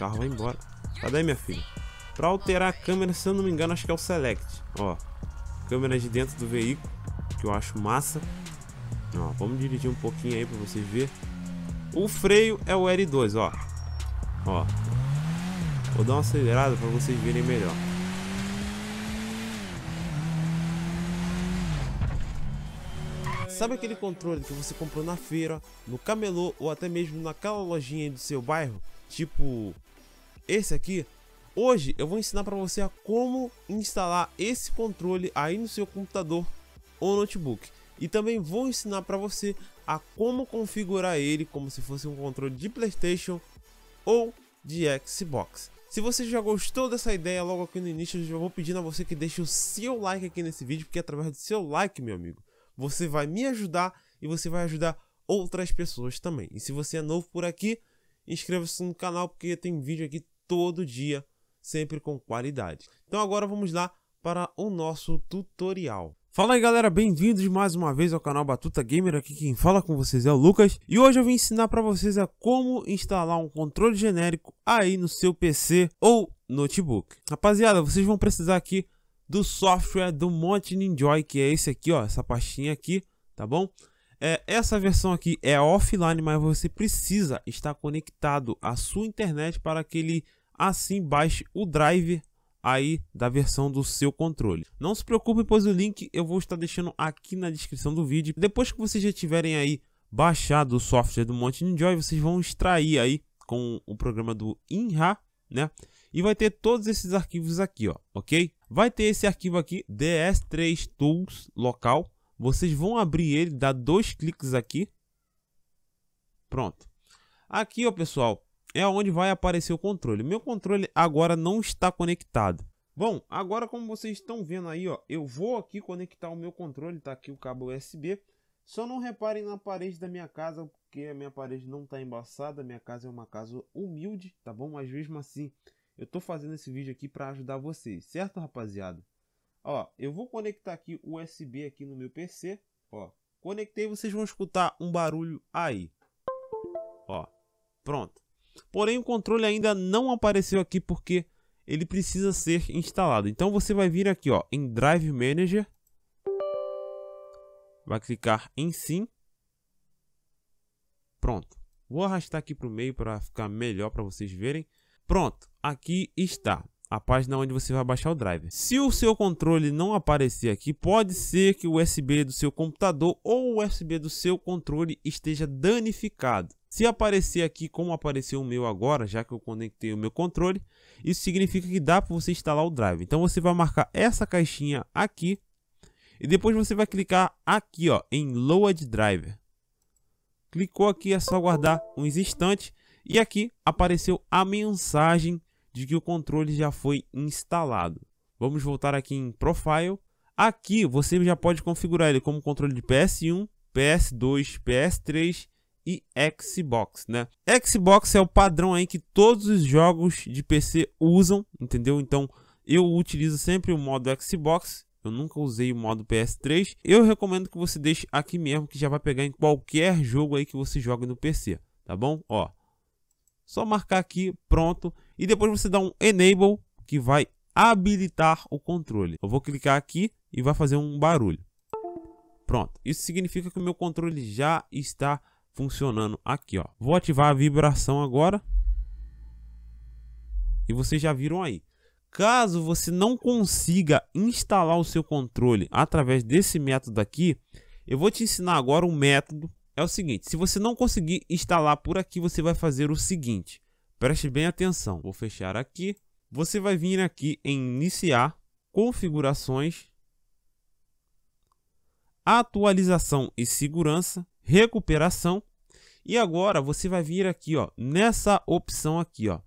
carro vai embora. Cadê minha filha? Para alterar a câmera, se eu não me engano, acho que é o Select. Ó, câmera de dentro do veículo, que eu acho massa. Ó, vamos dirigir um pouquinho aí para vocês verem. O freio é o r 2 ó. Ó. Vou dar uma acelerada para vocês verem melhor. Sabe aquele controle que você comprou na feira, no camelô ou até mesmo naquela lojinha do seu bairro? Tipo esse aqui, hoje eu vou ensinar para você a como instalar esse controle aí no seu computador ou notebook. E também vou ensinar para você a como configurar ele como se fosse um controle de Playstation ou de Xbox. Se você já gostou dessa ideia logo aqui no início, eu já vou pedindo a você que deixe o seu like aqui nesse vídeo, porque através do seu like, meu amigo, você vai me ajudar e você vai ajudar outras pessoas também. E se você é novo por aqui, inscreva-se no canal, porque tem vídeo aqui todo dia, sempre com qualidade. Então agora vamos lá para o nosso tutorial. Fala aí galera, bem-vindos mais uma vez ao canal Batuta Gamer, aqui quem fala com vocês é o Lucas E hoje eu vim ensinar para vocês a como instalar um controle genérico aí no seu PC ou notebook Rapaziada, vocês vão precisar aqui do software do Monte Ninjoy, que é esse aqui ó, essa pastinha aqui, tá bom? É, essa versão aqui é offline, mas você precisa estar conectado à sua internet para que ele assim baixe o driver aí da versão do seu controle. Não se preocupe, pois o link eu vou estar deixando aqui na descrição do vídeo. Depois que vocês já tiverem aí baixado o software do Mountain Joy vocês vão extrair aí com o programa do InRA, né? E vai ter todos esses arquivos aqui, ó, ok? Vai ter esse arquivo aqui, DS3 Tools local. Vocês vão abrir ele, dar dois cliques aqui. Pronto. Aqui, ó, pessoal, é onde vai aparecer o controle. Meu controle agora não está conectado. Bom, agora como vocês estão vendo aí, ó, eu vou aqui conectar o meu controle, tá aqui o cabo USB. Só não reparem na parede da minha casa, porque a minha parede não está embaçada, minha casa é uma casa humilde, tá bom? Mas mesmo assim, eu estou fazendo esse vídeo aqui para ajudar vocês, certo, rapaziada? Ó, eu vou conectar aqui o USB aqui no meu PC, ó. Conectei, vocês vão escutar um barulho aí. Ó, pronto. Porém, o controle ainda não apareceu aqui porque ele precisa ser instalado. Então você vai vir aqui ó, em Drive Manager, vai clicar em Sim. Pronto. Vou arrastar aqui para o meio para ficar melhor para vocês verem. Pronto, aqui está a página onde você vai baixar o driver. Se o seu controle não aparecer aqui, pode ser que o USB do seu computador ou o USB do seu controle esteja danificado. Se aparecer aqui como apareceu o meu agora, já que eu conectei o meu controle, isso significa que dá para você instalar o drive. Então você vai marcar essa caixinha aqui e depois você vai clicar aqui ó, em Load Driver. Clicou aqui, é só guardar uns instantes e aqui apareceu a mensagem de que o controle já foi instalado. Vamos voltar aqui em Profile. Aqui você já pode configurar ele como controle de PS1, PS2, PS3 e Xbox, né? Xbox é o padrão aí que todos os jogos de PC usam, entendeu? Então eu utilizo sempre o modo Xbox. Eu nunca usei o modo PS3. Eu recomendo que você deixe aqui mesmo, que já vai pegar em qualquer jogo aí que você joga no PC, tá bom? Ó, só marcar aqui, pronto. E depois você dá um Enable, que vai habilitar o controle. Eu vou clicar aqui e vai fazer um barulho. Pronto, isso significa que o meu controle já está funcionando aqui, ó. Vou ativar a vibração agora. E vocês já viram aí. Caso você não consiga instalar o seu controle através desse método aqui, eu vou te ensinar agora um método. É o seguinte, se você não conseguir instalar por aqui, você vai fazer o seguinte. Preste bem atenção. Vou fechar aqui. Você vai vir aqui em iniciar, configurações, atualização e segurança recuperação. E agora você vai vir aqui, ó, nessa opção aqui, ó,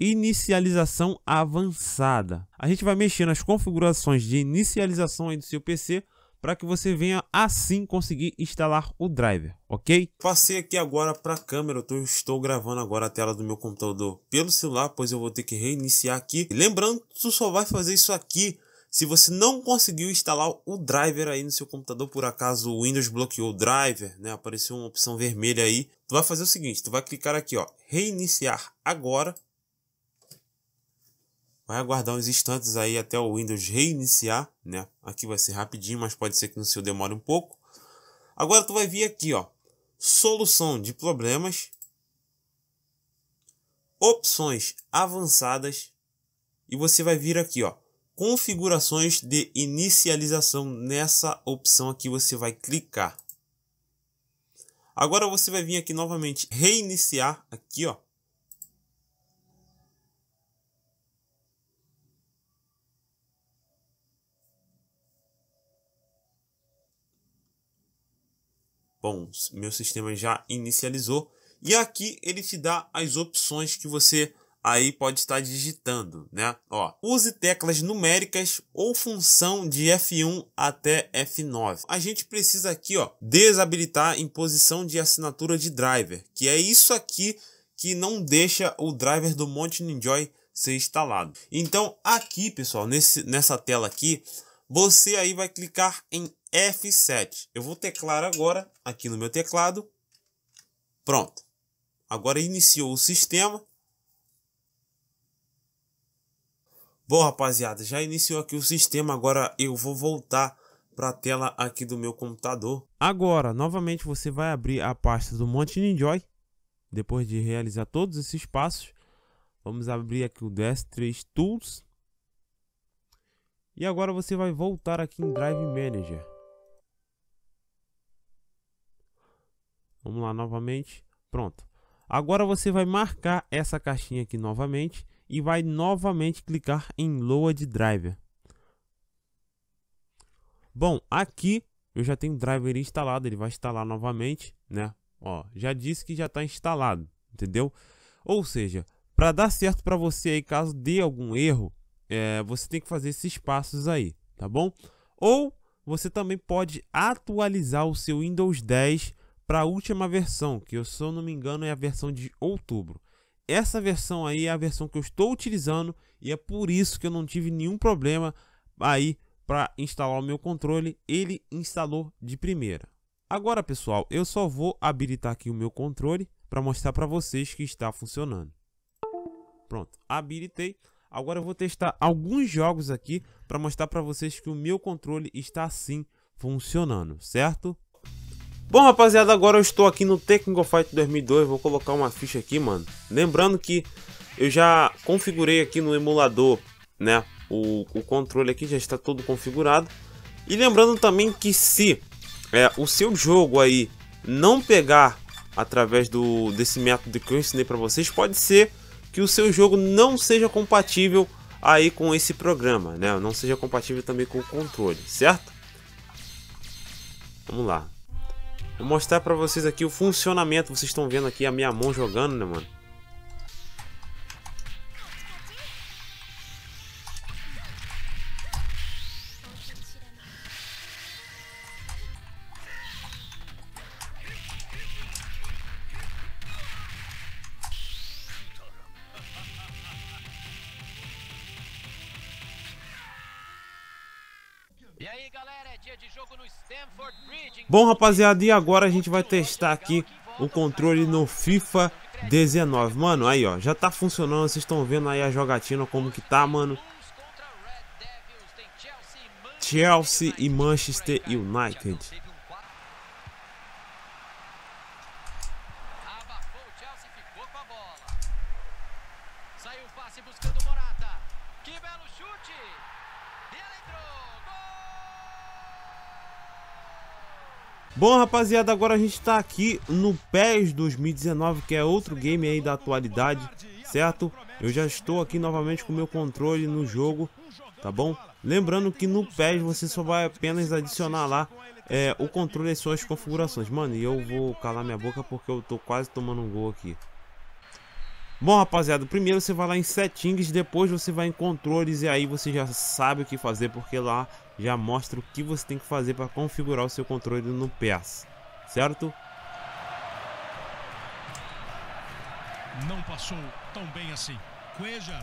inicialização avançada. A gente vai mexer nas configurações de inicialização aí do seu PC para que você venha assim conseguir instalar o driver, ok? Passei aqui agora para a câmera, eu estou gravando agora a tela do meu computador pelo celular, pois eu vou ter que reiniciar aqui. Lembrando, só vai fazer isso aqui se você não conseguiu instalar o driver aí no seu computador, por acaso o Windows bloqueou o driver, né? Apareceu uma opção vermelha aí. Tu vai fazer o seguinte, tu vai clicar aqui, ó, reiniciar agora. Vai aguardar uns instantes aí até o Windows reiniciar, né? Aqui vai ser rapidinho, mas pode ser que no seu demore um pouco. Agora tu vai vir aqui, ó, solução de problemas, opções avançadas e você vai vir aqui, ó, configurações de inicialização. Nessa opção aqui você vai clicar. Agora você vai vir aqui novamente, reiniciar aqui, ó. Bom, meu sistema já inicializou. E aqui ele te dá as opções que você aí pode estar digitando, né? Ó, use teclas numéricas ou função de F1 até F9. A gente precisa aqui, ó, desabilitar posição de assinatura de driver, que é isso aqui que não deixa o driver do Monte Ninjoy ser instalado. Então, aqui, pessoal, nesse, nessa tela aqui, você aí vai clicar em F7. Eu vou teclar agora aqui no meu teclado. Pronto. Agora iniciou o sistema. Bom, rapaziada, já iniciou aqui o sistema, agora eu vou voltar para a tela aqui do meu computador. Agora, novamente você vai abrir a pasta do Monte Ninjoy, depois de realizar todos esses passos. Vamos abrir aqui o DS3 Tools. E agora você vai voltar aqui em Drive Manager. Vamos lá novamente. Pronto. Agora você vai marcar essa caixinha aqui novamente e vai novamente clicar em Load Driver. Bom, aqui eu já tenho o driver instalado, ele vai instalar novamente, né? Ó, já disse que já está instalado, entendeu? Ou seja, para dar certo para você aí, caso dê algum erro, é, você tem que fazer esses passos aí, tá bom? Ou você também pode atualizar o seu Windows 10 para a última versão, que eu, se eu não me engano é a versão de outubro essa versão aí é a versão que eu estou utilizando e é por isso que eu não tive nenhum problema aí para instalar o meu controle, ele instalou de primeira. Agora pessoal, eu só vou habilitar aqui o meu controle para mostrar para vocês que está funcionando. Pronto, habilitei. Agora eu vou testar alguns jogos aqui para mostrar para vocês que o meu controle está sim funcionando, certo? Bom, rapaziada, agora eu estou aqui no Tekken Fight 2002, vou colocar uma ficha aqui, mano. Lembrando que eu já configurei aqui no emulador, né, o, o controle aqui já está todo configurado. E lembrando também que se é, o seu jogo aí não pegar através do, desse método que eu ensinei para vocês, pode ser que o seu jogo não seja compatível aí com esse programa, né, não seja compatível também com o controle, certo? Vamos lá, Vou mostrar pra vocês aqui o funcionamento. Vocês estão vendo aqui a minha mão jogando, né, mano? É Bom, rapaziada, e agora a gente vai testar aqui o controle no FIFA 19. Mano, aí, ó, já tá funcionando. Vocês estão vendo aí a jogatina como que tá, mano. Chelsea e Manchester United. Bom, rapaziada, agora a gente está aqui no PES 2019, que é outro game aí da atualidade, certo? Eu já estou aqui novamente com o meu controle no jogo, tá bom? Lembrando que no PES você só vai apenas adicionar lá é, o controle e suas configurações. Mano, e eu vou calar minha boca porque eu tô quase tomando um gol aqui. Bom, rapaziada, primeiro você vai lá em settings, depois você vai em controles e aí você já sabe o que fazer, porque lá já mostra o que você tem que fazer para configurar o seu controle no PS, certo? Não passou tão bem assim. Cueja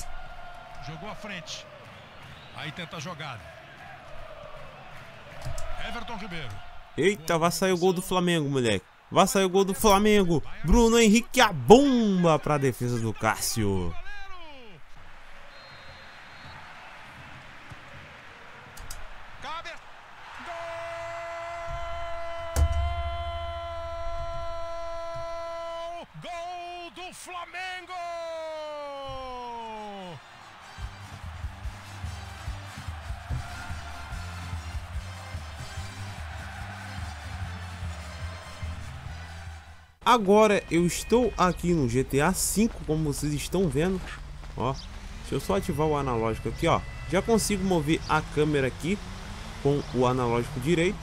jogou à frente. Aí tenta a jogada. Everton Ribeiro. Eita, vai sair o gol do Flamengo, moleque. Vai sair o gol do Flamengo. Bruno Henrique a bomba para a defesa do Cássio. Flamengo! Agora eu estou aqui no GTA V, como vocês estão vendo. Ó, deixa eu só ativar o analógico aqui, ó. Já consigo mover a câmera aqui com o analógico direito.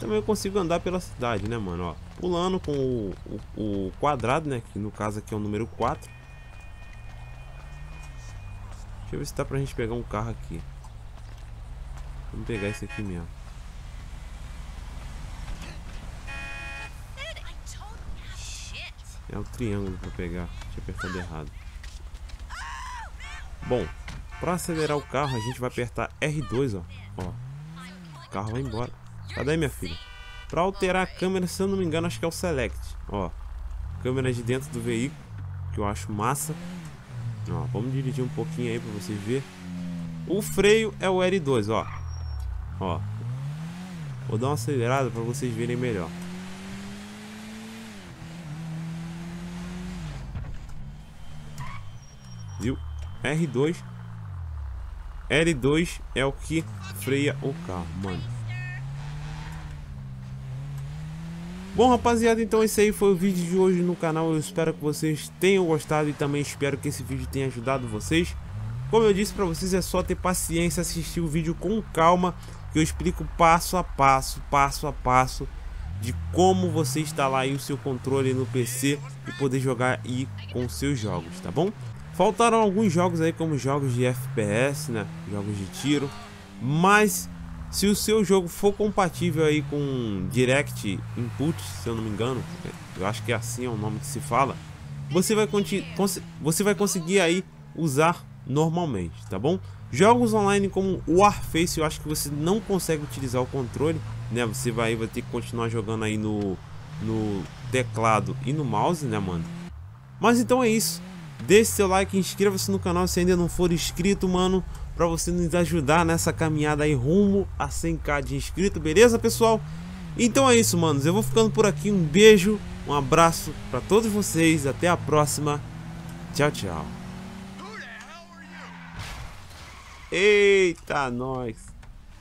Também eu consigo andar pela cidade, né, mano, ó pulando com o, o, o quadrado, né? Que no caso aqui é o número 4. Deixa eu ver se dá pra gente pegar um carro aqui. Vamos pegar esse aqui mesmo. É o um triângulo para pegar. Tinha apertado errado. Bom, para acelerar o carro, a gente vai apertar R2, ó. Ó. O carro vai embora. Cadê minha filha? Para alterar a câmera, se eu não me engano, acho que é o Select. Ó, câmera de dentro do veículo, que eu acho massa. Ó, vamos dirigir um pouquinho aí para vocês verem. O freio é o r 2 ó. Ó. Vou dar uma acelerada para vocês verem melhor. Viu? R2. L2 é o que freia o carro, mano. Bom rapaziada, então esse aí foi o vídeo de hoje no canal, eu espero que vocês tenham gostado e também espero que esse vídeo tenha ajudado vocês. Como eu disse para vocês, é só ter paciência, assistir o vídeo com calma, que eu explico passo a passo, passo a passo, de como você instalar o seu controle no PC e poder jogar aí com seus jogos, tá bom? Faltaram alguns jogos aí, como jogos de FPS, né, jogos de tiro, mas se o seu jogo for compatível aí com Direct Input, se eu não me engano, eu acho que é assim é o nome que se fala, você vai, você vai conseguir aí usar normalmente, tá bom? Jogos online como Warface, eu acho que você não consegue utilizar o controle, né? Você vai, vai ter que continuar jogando aí no, no teclado e no mouse, né, mano? Mas então é isso. Deixe seu like, inscreva-se no canal se ainda não for inscrito, mano para você nos ajudar nessa caminhada aí rumo a 100k de inscrito, beleza, pessoal? Então é isso, manos. Eu vou ficando por aqui. Um beijo, um abraço para todos vocês. Até a próxima. Tchau, tchau. Eita, nós.